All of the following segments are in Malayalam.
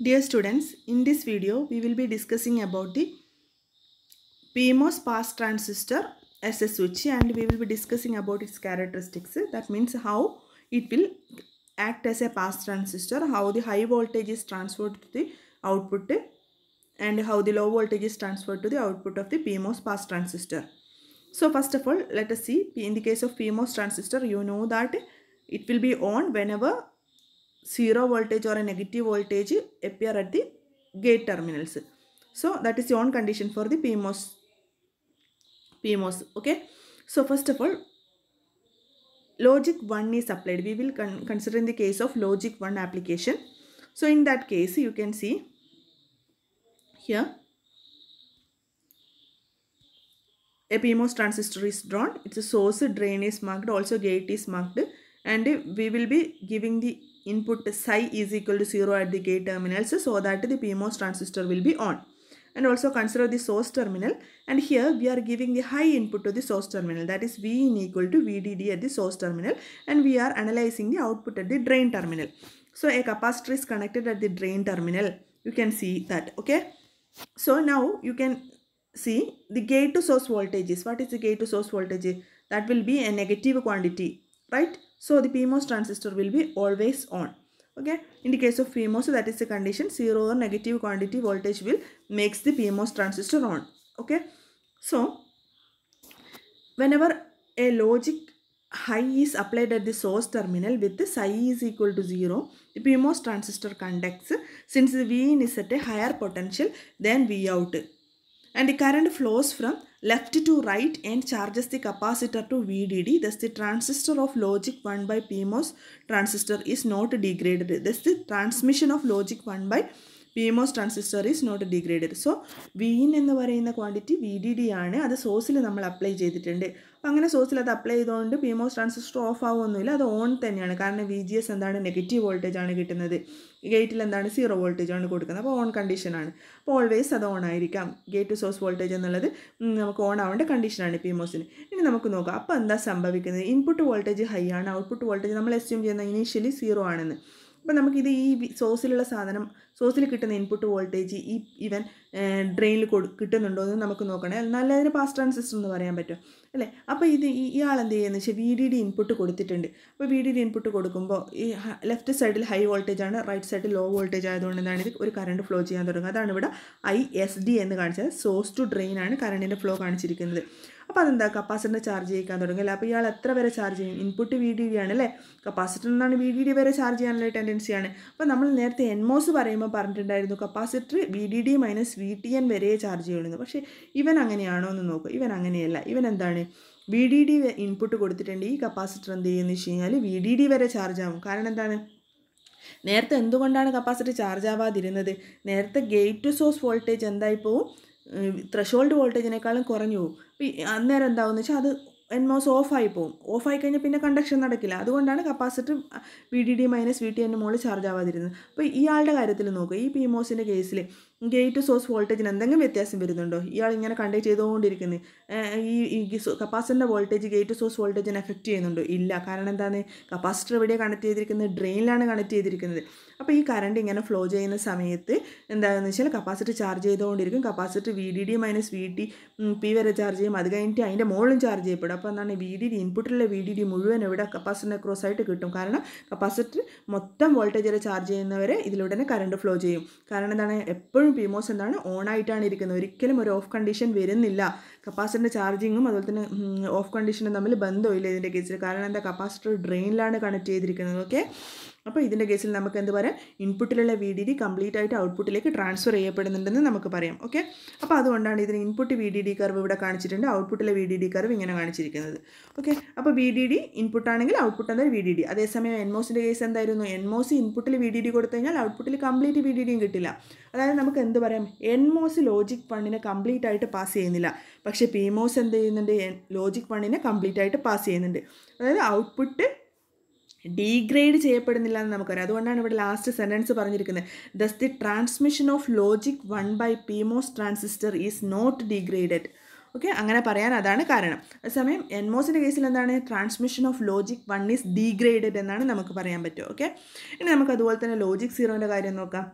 Dear students, in this video we will be discussing about the PMOS pass transistor as a switch and we will be discussing about its characteristics that means how it will act as a pass transistor, how the high voltage is transferred to the output and how the low voltage is transferred to the output of the PMOS pass transistor. So first of all let us see in the case of PMOS transistor you know that it will be on whenever zero voltage or a negative voltage appear at the gate terminals. So that is one condition for the PMOS. PMOS. Okay. So first of all, logic 1 is applied. We will con consider in the case of logic 1 application. So in that case, you can see here a PMOS transistor is drawn. It's a source, drain is marked, also gate is marked and we will be giving the input psi is equal to 0 at the gate terminals so that the PMOS transistor will be on. And also consider the source terminal and here we are giving the high input to the source terminal that is Vin equal to VDD at the source terminal and we are analyzing the output at the drain terminal. So a capacitor is connected at the drain terminal. You can see that okay. So now you can see the gate to source voltage is what is the gate to source voltage? That will be a negative quantity right so the PMOS transistor will be always on. Okay. In the case of PMOS, so that is the condition 0 or negative quantity voltage will makes the PMOS transistor on. Okay. So whenever a logic high is applied at the source terminal with the psi is equal to 0, the PMOS transistor conducts since the V in is at a higher potential than V out, and the current flows from left to right end charges the capacitor to VDD. Thus, the transistor of logic 1 by PMOS transistor is not degraded. Thus, the transmission of logic 1 by P MOS transistor is not degraded so V എന്ന് പറയുന്ന ക്വാണ്ടിറ്റി വി ഡി ഡി ആണ് അത് സോസിൽ നമ്മൾ അപ്ലൈ ചെയ്തിട്ടുണ്ട് അപ്പോൾ അങ്ങനെ സോസിൽ അത് അപ്ലൈ ചെയ്തുകൊണ്ട് പി മോസ് ട്രാൻസിസ്റ്റർ ഓഫ് ആവുമൊന്നുമില്ല അത് ഓൺ തന്നെയാണ് കാരണം വി ജി എസ് എന്താണ് നെഗറ്റീവ് വോൾട്ടേജ് ആണ് കിട്ടുന്നത് ഗേറ്റിൽ എന്താണ് സീറോ വോൾട്ടേജ് ആണ് കൊടുക്കുന്നത് അപ്പോൾ ഓൺ കണ്ടീഷനാണ് അപ്പോൾ ഓൾവേസ് അത് ഓൺ ആയിരിക്കാം ഗേറ്റ് ടു സോഴ്സ് വോൾട്ടേജ് എന്നുള്ളത് നമുക്ക് ഓൺ ആവേണ്ട കണ്ടീഷനാണ് പി മോസിന് ഇനി നമുക്ക് നോക്കാം അപ്പോൾ എന്താ സംഭവിക്കുന്നത് ഇൻപുട്ട് വോൾട്ടേജ് ഹൈ ആണ് ഔട്ട്പുട്ട് വോൾട്ടേജ് നമ്മൾ എസ്യൂം ചെയ്യുന്ന ഇനീഷ്യലി സീറോ ആണെന്ന് ഇപ്പം നമുക്കിത് ഈ സോസിലുള്ള സാധനം സോസിൽ കിട്ടുന്ന ഇൻപുട്ട് വോൾട്ടേജ് ഈ ഇവൻ ഡ്രെയിനിൽ കൊടു കിട്ടുന്നുണ്ടോ എന്ന് നമുക്ക് നോക്കണേ നല്ല അതിന് പാസ് ട്രാൻസിസ്റ്റർ എന്ന് പറയാൻ പറ്റും അല്ലേ അപ്പോൾ ഇത് ഇയാൾ എന്ത് ചെയ്യുന്നത് വെച്ചാൽ വി ഡി ഡി ഇൻപുട്ട് കൊടുത്തിട്ടുണ്ട് അപ്പോൾ വി ഡി ഡി ഇൻപുട്ട് കൊടുക്കുമ്പോൾ ഈ ലെഫ്റ്റ് സൈഡിൽ ഹൈ വോൾട്ടേജ് ആണ് റൈറ്റ് സൈഡിൽ ലോ വോൾട്ടേജ് ആയതുകൊണ്ട് എന്താണ് ഇത് ഒരു കറണ്ട് ഫ്ലോ ചെയ്യാൻ തുടങ്ങുക അതാണ് ഇവിടെ ഐ എസ് ഡി എന്ന് കാണിച്ചത് സോഴ്സ് ടു ഡ്രെയിൻ ആണ് കറണ്ടിൻ്റെ ഫ്ലോ കാണിച്ചിരിക്കുന്നത് അപ്പോൾ അതെന്താ കപ്പാസിറ്ററിൻ്റെ ചാർജ് ചെയ്യിക്കാൻ തുടങ്ങി അല്ലേ അപ്പോൾ ഇയാൾ എത്ര വരെ ചാർജ് ചെയ്യും ഇൻപുട്ട് വി ഡി ഡി ആണ് അല്ലേ കപ്പാസിറ്റർ എന്നാണ് വി ഡി ഡി വരെ ചാർജ് ചെയ്യാനുള്ള ടെൻഡൻസിയാണ് അപ്പോൾ നമ്മൾ നേരത്തെ എൻമോസ് പറയുമ്പോൾ പറഞ്ഞിട്ടുണ്ടായിരുന്നു capacitor V D D minus V T N വരെ ചാർജ് ചെയ്യുള്ളൂ പക്ഷേ ഇവൻ അങ്ങനെയാണോ എന്ന് നോക്കുക ഇവൻ അങ്ങനെയല്ല ഇവൻ എന്താണ് വി ഡി ഡി ഇൻപുട്ട് കൊടുത്തിട്ടുണ്ട് ഈ കപ്പാസിറ്റർ എന്ത് ചെയ്യുമെന്ന് വെച്ച് കഴിഞ്ഞാൽ വി ഡി ഡി വരെ ചാർജ് ആവും കാരണം എന്താണ് നേരത്തെ എന്തുകൊണ്ടാണ് കപ്പാസിറ്റർ ചാർജ് ആവാതിരുന്നത് നേരത്തെ ഗേറ്റ് ടു സോഴ്സ് വോൾട്ടേജ് എന്തായി ത്രഷോൾഡ് വോൾട്ടേജിനേക്കാളും കുറഞ്ഞു പോകും അന്നേരം എന്താവുമെന്ന് വെച്ചാൽ അത് എൻമോസ് ഓഫായി പോകും ഓഫായി കഴിഞ്ഞാൽ പിന്നെ കണ്ടക്ഷൻ നടക്കില്ല അതുകൊണ്ടാണ് capacitor V D D minus V T എൻ്റെ മുകളിൽ ചാർജ് ആവാതിരുന്നത് അപ്പോൾ ഇയാളുടെ കാര്യത്തിൽ നോക്കുക ഈ പി മോസിൻ്റെ കേസിൽ ഗേറ്റ് സോഴ്സ് വോൾട്ടേജിന് എന്തെങ്കിലും വ്യത്യാസം വരുന്നുണ്ടോ ഇയാൾ ഇങ്ങനെ കണ്ടക്ട് ചെയ്തുകൊണ്ടിരിക്കുന്നത് ഈ കപ്പാസിറ്ററിൻ്റെ വോൾട്ടേജ് ഗേറ്റ് സോഴ്സ് വോൾട്ടേജിന് എഫക്റ്റ് ചെയ്യുന്നുണ്ടോ ഇല്ല കാരണം എന്താണ് കപ്പാസിറ്റർ എവിടെയാണ് കണക്ട് ചെയ്തിരിക്കുന്നത് ഡ്രെയിനിലാണ് കണക്ട് ചെയ്തിരിക്കുന്നത് അപ്പോൾ ഈ കറണ്ട് ഇങ്ങനെ ഫ്ലോ ചെയ്യുന്ന സമയത്ത് എന്താണെന്ന് വെച്ചാൽ കപ്പാസിറ്റർ ചാർജ് ചെയ്തുകൊണ്ടിരിക്കും capacitor V D D minus V T P വരെ ചാർജ് ചെയ്യും അത് കഴിഞ്ഞിട്ട് അതിൻ്റെ മുകളിലും ചാർജ് ചെയ്യപ്പെടും അപ്പോൾ എന്താണ് വി ഡി ഡി ഇൻപുട്ടിലെ വി ഡി ഡി മുഴുവൻ ഇവിടെ കപ്പാസിറ്ററിൻ്റെ ക്രോസ് ആയിട്ട് കിട്ടും കാരണം കപ്പാസിറ്റർ മൊത്തം വോൾട്ടേജ് വരെ ചാർജ് ചെയ്യുന്നവരെ ഇതിലൂടെ തന്നെ കറണ്ട് ഫ്ലോ ചെയ്യും കാരണം എന്താണ് എപ്പോഴും എപ്പോഴും പി മോസ് എന്താണ് ഓൺ ആയിട്ടാണ് ഇരിക്കുന്നത് ഒരിക്കലും ഒരു ഓഫ് കണ്ടീഷൻ വരുന്നില്ല കപ്പാസിറ്ററിൻ്റെ ചാർജിങ്ങും അതുപോലെ തന്നെ ഓഫ് കണ്ടീഷനും തമ്മിൽ ബന്ധമില്ല ഇതിൻ്റെ കേസിൽ കാരണം എന്താ കപ്പാസിറ്റർ ഡ്രെയിനിലാണ് കണക്ട് ചെയ്തിരിക്കുന്നത് ഓക്കെ അപ്പോൾ ഇതിൻ്റെ കേസിൽ നമുക്ക് എന്ത് പറയാം ഇൻപുട്ടിലുള്ള വി ഡി ഡി കംപ്ലീറ്റ് ആയിട്ട് ഔട്ട്പുട്ടിലേക്ക് ട്രാൻസ്ഫർ ചെയ്യപ്പെടുന്നുണ്ടെന്ന് നമുക്ക് പറയാം ഓക്കെ അപ്പോൾ അതുകൊണ്ടാണ് ഇതിന് input V D D curve ഇവിടെ കാണിച്ചിട്ടുണ്ട് ഔട്ട്പുട്ടിലെ വി ഡി ഡി കർവ് ഇങ്ങനെ കാണിച്ചിരിക്കുന്നത് ഓക്കെ അപ്പോൾ വി ഡി ഡി ആണെങ്കിൽ ഔട്ട്പുട്ട് എന്തായാലും വി ഡി ഡി അതേസമയം എൻമോസിൻ്റെ കേസ് എന്തായിരുന്നു എൻമോസ് ഇൻപുട്ടിൽ വി ഡി ഡി കൊടുത്തു കഴിഞ്ഞാൽ ഔട്ട്പുട്ടിൽ കംപ്ലീറ്റ് വി ഡി ഡിയും കിട്ടില്ല അതായത് നമുക്ക് എന്ത് പറയാം എൻമോസ് ലോജിക് വണ്ണിനെ കംപ്ലീറ്റ് ആയിട്ട് പാസ് ചെയ്യുന്നില്ല പക്ഷേ പിമോസ് എന്ത് ചെയ്യുന്നുണ്ട് ലോജിക് വണ്ണിനെ കംപ്ലീറ്റ് ആയിട്ട് പാസ് ചെയ്യുന്നുണ്ട് അതായത് ഔട്ട്പുട്ട് ഡീഗ്രേഡ് ചെയ്യപ്പെടുന്നില്ല എന്ന് നമുക്കറിയാം അതുകൊണ്ടാണ് ഇവിടെ ലാസ്റ്റ് സെൻറ്റൻസ് പറഞ്ഞിരിക്കുന്നത് thus the transmission of logic one by PMOS transistor is not degraded okay അങ്ങനെ പറയാൻ അതാണ് കാരണം അതേസമയം എൻമോസിൻ്റെ കേസിൽ എന്താണ് transmission of logic one is degraded എന്നാണ് നമുക്ക് പറയാൻ പറ്റുക ഓക്കെ ഇനി നമുക്ക് അതുപോലെ തന്നെ ലോജിക് സീറോൻ്റെ കാര്യം നോക്കാം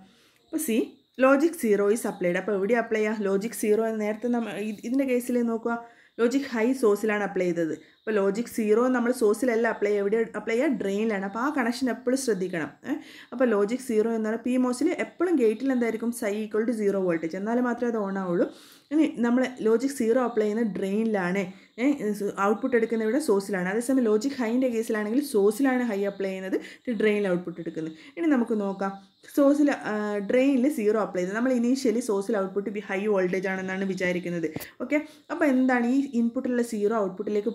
അപ്പോൾ C logic zero is applied അപ്പോൾ എവിടെ അപ്ലൈ ചെയ്യുക ലോജിക് സീറോ നേരത്തെ നമ്മൾ ഇതിൻ്റെ കേസിൽ നോക്കുക ലോജിക് ഹൈ സോഴ്സിലാണ് അപ്ലൈ ചെയ്തത് അപ്പോൾ ലോജിക് സീറോ നമ്മൾ സോഴ്സിലല്ല അപ്ലൈ എവിടെ അപ്ലൈ ചെയ്യുക ഡ്രെയിനിലാണ് അപ്പോൾ ആ കണക്ഷൻ എപ്പോഴും ശ്രദ്ധിക്കണം അപ്പോൾ ലോജിക് സീറോ എന്നാണ് പി മോസിൽ എപ്പോഴും ഗേറ്റിൽ എന്തായിരിക്കും സൈ ഈക്വൾ ടു സീറോ വോൾട്ടേജ് എന്നാൽ മാത്രമേ അത് ഓൺ ആവുള്ളൂ ഇനി നമ്മൾ ലോജിക് സീറോ അപ്ലൈ ചെയ്യുന്ന ഡ്രെയിനിലാണ് ഔട്ട്പുട്ട് എടുക്കുന്ന ഇവിടെ സോഴ്സിലാണ് അതേസമയം ലോജിക് ഹൈൻ്റെ കേസിലാണെങ്കിൽ സോഴ്സിലാണ് ഹൈ അപ്ലൈ ചെയ്യുന്നത് ഡ്രെയിനിൽ ഔട്ട്പുട്ട് എടുക്കുന്നത് ഇനി നമുക്ക് നോക്കാം സോസിൽ ഡ്രെയിനിൽ സീറോ അപ്ലൈ ചെയ്തത് നമ്മൾ ഇനീഷ്യലി സോഴ്സിൽ ഔട്ട്പുട്ട് ഹൈ വോൾട്ടേജ് ആണെന്നാണ് വിചാരിക്കുന്നത് ഓക്കെ അപ്പോൾ എന്താണ് ഈ ഇൻപുട്ടിലുള്ള സീറോ ഔട്ട്പുട്ടിലേക്ക്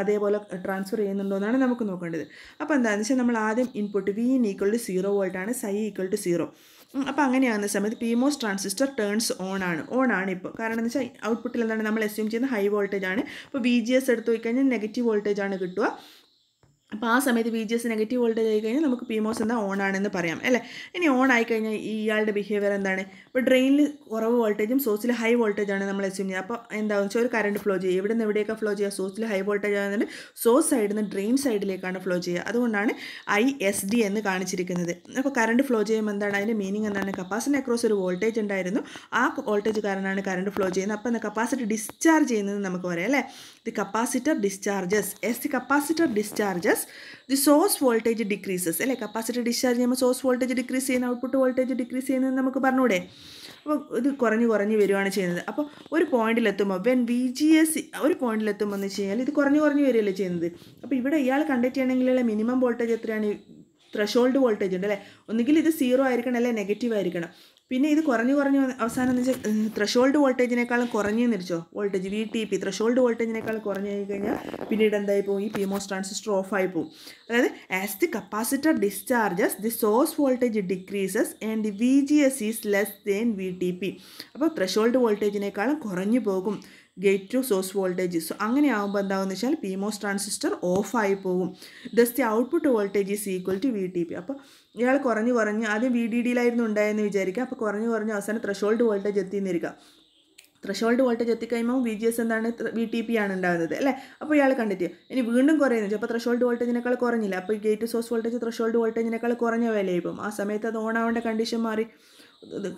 അതേപോലെ ട്രാൻസ്ഫർ ചെയ്യുന്നുണ്ടോ എന്നാണ് നമുക്ക് നോക്കേണ്ടത് അപ്പോൾ എന്താണെന്ന് വെച്ചാൽ നമ്മൾ ആദ്യം input V in equal to zero വോൾട്ടാണ് സൈ ഈക്വൾ ടു സീറോ അപ്പോൾ അങ്ങനെയാകുന്ന സമയത്ത് P MOS transistor turns on ആണ് ഓൺ ആണ് ഇപ്പോൾ കാരണം എന്ന് വെച്ചാൽ ഔട്ട്പുട്ടിൽ എന്താണ് നമ്മൾ എസ്യൂം ചെയ്യുന്ന ഹൈ വോൾട്ടേജ് ആണ് ഇപ്പോൾ വി ജി എസ് എടുത്തു നോക്കിക്കഴിഞ്ഞാൽ നെഗറ്റീവ് വോൾട്ടേജ് ആണ് കിട്ടുക അപ്പോൾ ആ സമയത്ത് V G S negative voltage ആയി കഴിഞ്ഞാൽ നമുക്ക് പി മോസ് എന്താ ഓൺ ആണെന്ന് പറയാം അല്ലേ ഇനി ഓൺ ആയി കഴിഞ്ഞാൽ ഇയാളുടെ ബിഹേവിയർ എന്താണ് ഇപ്പോൾ ഡ്രെയിനിൽ കുറവ് വോൾട്ടേജും സോഴ്സിൽ ഹൈ വോൾട്ടേജാണ് നമ്മൾ അസ്യൂം ചെയ്യുക അപ്പോൾ എന്താ വെച്ചാൽ ഒരു കറണ്ട് ഫ്ലോ ചെയ്യുക ഇവിടെ നിന്ന് എവിടെയൊക്കെ ഫ്ലോ ചെയ്യുക സോഴ്സിൽ ഹൈ വോൾട്ടേജ് ആകുന്നുണ്ട് സോഴ്സ് സൈഡിൽ നിന്ന് ഡ്രെയിൻ സൈഡിലേക്കാണ് ഫ്ലോ ചെയ്യുക അതുകൊണ്ടാണ് ഐ എസ് ഡി എന്ന് കാണിച്ചിരിക്കുന്നത് അപ്പോൾ കറണ്ട് ഫ്ലോ ചെയ്യുമ്പോൾ എന്താണ് അതിൻ്റെ മീനിങ് എന്താണ് കപ്പാസിറ്റി അക്രോസ് ഒരു വോൾട്ടേജ് ഉണ്ടായിരുന്നു ആ വോൾട്ടേജ് കാരണമാണ് കറണ്ട് ഫ്ലോ ചെയ്യുന്നത് അപ്പോൾ കപ്പാസിറ്റി ഡിസ്ചാർജ് ചെയ്യുന്നത് നമുക്ക് പറയാം അല്ലേ the capacitor discharges. As the capacitor discharges, the source voltage decreases. അല്ലേ കപ്പാസിറ്റർ ഡിസ്ചാർജ് ചെയ്യുമ്പോൾ സോഴ്സ് വോൾട്ടേജ് ഡിക്രീസ് ചെയ്യുന്ന ഔട്ട്പുട്ട് വോൾട്ടേജ് ഡിക്രീസ് ചെയ്യുന്നത് നമുക്ക് പറഞ്ഞൂടെ അപ്പോൾ ഇത് കുറഞ്ഞ് കുറഞ്ഞ് വരുവാണ് ചെയ്യുന്നത് അപ്പോൾ ഒരു പോയിന്റിലെത്തുമ്പോൾ വെൻ വി ജി എസ് ഒരു പോയിന്റിലെത്തുമ്പോൾ എന്ന് വെച്ച് കഴിഞ്ഞാൽ ഇത് കുറഞ്ഞ് കുറഞ്ഞ് വരികയല്ലേ ചെയ്യുന്നത് അപ്പോൾ ഇവിടെ ഇയാൾ കണ്ടക്ട് ചെയ്യണമെങ്കിലുള്ള മിനിമം വോൾട്ടേജ് എത്രയാണ് ത്രഷോൾഡ് വോൾട്ടേജ് ഉണ്ട് അല്ലേ ഒന്നുകിൽ ഇത് സീറോ ആയിരിക്കണം അല്ലെ നെഗറ്റീവ് ആയിരിക്കണം പിന്നെ ഇത് കുറഞ്ഞു കുറഞ്ഞു അവസാനം എന്ന് വെച്ചാൽ ത്രഷോൾഡ് വോൾട്ടേജിനേക്കാളും കുറഞ്ഞു നിരിച്ചോ voltage V T P threshold വോൾട്ടേജിനേക്കാളും കുറഞ്ഞു കഴിഞ്ഞാൽ പിന്നീട് എന്തായി പോകും ഈ പി മോസ് ട്രാൻസിസ്റ്റർ ആയി പോകും അതായത് as the capacitor discharges the source voltage decreases and V G S is less than V T P അപ്പോൾ ത്രഷോൾഡ് വോൾട്ടേജിനേക്കാളും കുറഞ്ഞു പോകും gate to source voltage so അങ്ങനെ ആകുമ്പോൾ എന്താകുമെന്ന് വെച്ചാൽ പി മോസ് ട്രാൻസിസ്റ്റർ ഓഫായി പോകും thus the output voltage is equal to V T P അപ്പോൾ ഇയാൾ കുറഞ്ഞ് കുറഞ്ഞ് ആദ്യം വി ഡി ഡിയിലായിരുന്നു ഉണ്ടായെന്ന് വിചാരിക്കുക അപ്പോൾ കുറഞ്ഞ് കുറഞ്ഞ് അവസാനം ത്രഷോൾഡ് വോൾട്ടേജ് എത്തിയെന്നിരിക്കുക ത്രഷോൾഡ് വോൾട്ടേജ് എത്തിക്കഴിയുമ്പോൾ വി ജി എസ് എന്താണ് വി ടി പി ആണ് ഉണ്ടാകുന്നത് അല്ലേ അപ്പോൾ ഇയാൾ കണ്ടെത്തി ഇനി വീണ്ടും കുറയുന്നു അപ്പോൾ ത്രഷോൾഡ് വോൾട്ടേജിനേക്കാൾ കുറഞ്ഞില്ല അപ്പോൾ ഈ ഗേറ്റ് സോഴ്സ് വോൾട്ടേജ് ത്രഷോൾഡ് വോൾട്ടേജിനേക്കാൾ കുറഞ്ഞ വിലയായി ആ സമയത്ത് അത് ഓൺ ആവേണ്ട കണ്ടീഷൻ മാറി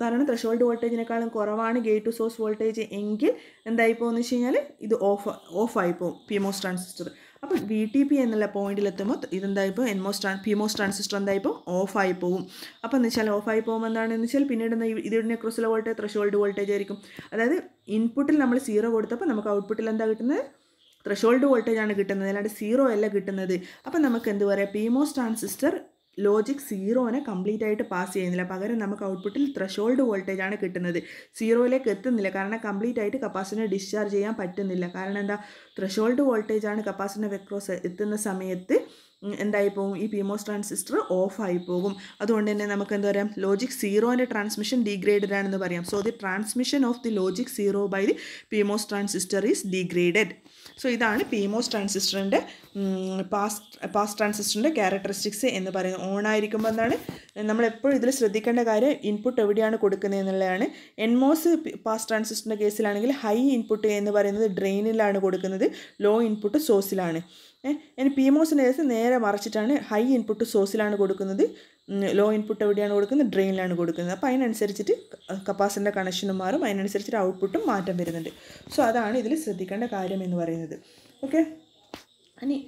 കാരണം ത്രഷോൾഡ് വോൾട്ടേജിനേക്കാളും കുറവാണ് ഗേറ്റ് ടു സോഴ്സ് വോൾട്ടേജ് എങ്കിൽ എന്തായി പോകുമെന്ന് വെച്ച് കഴിഞ്ഞാൽ ഇത് ഓഫ് ഓഫായി പോകും പി എമോസ് ട്രാൻസിസ്റ്റർ അപ്പോൾ വി ടി പി എന്നുള്ള പോയിന്റിലെത്തുമ്പോൾ ഇതെന്തായിപ്പോൾ NMOS tran P MOS transistor എന്തായിപ്പോൾ ഓഫായി പോകും അപ്പോൾ എന്ന് വെച്ചാൽ ഓഫായി പോകുമ്പോൾ എന്താണെന്ന് വെച്ചാൽ പിന്നീട് ഇതിനെ ക്രോസിലെ വോൾട്ടേജ് ത്രഷോൾഡ് വോൾട്ടേജ് ആയിരിക്കും അതായത് ഇൻപുട്ടിൽ നമ്മൾ സീറോ കൊടുത്തപ്പോൾ നമുക്ക് ഔട്ട്പുട്ടിൽ എന്താ കിട്ടുന്നത് ത്രഷോൾഡ് വോൾട്ടേജാണ് കിട്ടുന്നത് അല്ലാണ്ട് സീറോ അല്ല കിട്ടുന്നത് അപ്പം നമുക്ക് എന്ത് പറയാം പി മോസ് ട്രാൻസിസ്റ്റർ ലോജിക് സീറോനെ കംപ്ലീറ്റ് ആയിട്ട് പാസ് ചെയ്യുന്നില്ല പകരം നമുക്ക് ഔട്ട്പുട്ടിൽ ത്രഷോൾഡ് വോൾട്ടേജ് ആണ് കിട്ടുന്നത് സീറോയിലേക്ക് എത്തുന്നില്ല കാരണം കംപ്ലീറ്റ് ആയിട്ട് കപ്പാസിറ്റർ ഡിസ്ചാർജ് ചെയ്യാൻ പറ്റുന്നില്ല കാരണം എന്താ ത്രഷോൾഡ് വോൾട്ടേജ് ആണ് കപ്പാസിറ്റർ വെക്രോസ് എത്തുന്ന സമയത്ത് എന്തായി പോകും ഈ പിമോസ് ട്രാൻസിസ്റ്റർ ഓഫായി പോകും അതുകൊണ്ട് തന്നെ നമുക്ക് എന്താ പറയുക ലോജിക് സീറോൻ്റെ ട്രാൻസ്മിഷൻ ഡീഗ്രേഡഡ് ആണെന്ന് പറയാം so the transmission of the logic zero by the PMOS transistor is degraded so ഇതാണ് പിമോസ് ട്രാൻസിസ്റ്ററിൻ്റെ പാസ് പാസ് ട്രാൻസിസ്റ്ററിൻ്റെ ക്യാരക്ടറിസ്റ്റിക്സ് എന്ന് പറയുന്നത് ഓൺ ആയിരിക്കുമ്പോൾ എന്താണ് നമ്മളെപ്പോഴും ഇതിൽ ശ്രദ്ധിക്കേണ്ട കാര്യം ഇൻപുട്ട് എവിടെയാണ് കൊടുക്കുന്നത് എന്നുള്ളതാണ് എൻ പാസ് ട്രാൻസിസ്റ്ററിൻ്റെ കേസിലാണെങ്കിൽ ഹൈ ഇൻപുട്ട് എന്ന് പറയുന്നത് ഡ്രെയിനിലാണ് കൊടുക്കുന്നത് ലോ ഇൻപുട്ട് സോഴ്സിലാണ് ഇനി പി മോസിൻ്റെ കേസ് നേരെ മറിച്ചിട്ടാണ് ഹൈ ഇൻപുട്ട് സോഴ്സിലാണ് കൊടുക്കുന്നത് ലോ ഇൻപുട്ട് എവിടെയാണ് കൊടുക്കുന്നത് ഡ്രെയിനിലാണ് കൊടുക്കുന്നത് അപ്പോൾ അതിനനുസരിച്ചിട്ട് കപ്പാസിൻ്റെ കണക്ഷനും മാറും അതിനനുസരിച്ചിട്ട് ഔട്ട്പുട്ടും മാറ്റം വരുന്നുണ്ട് സോ അതാണ് ഇതിൽ ശ്രദ്ധിക്കേണ്ട കാര്യം എന്ന് പറയുന്നത് ഓക്കെ ഇനി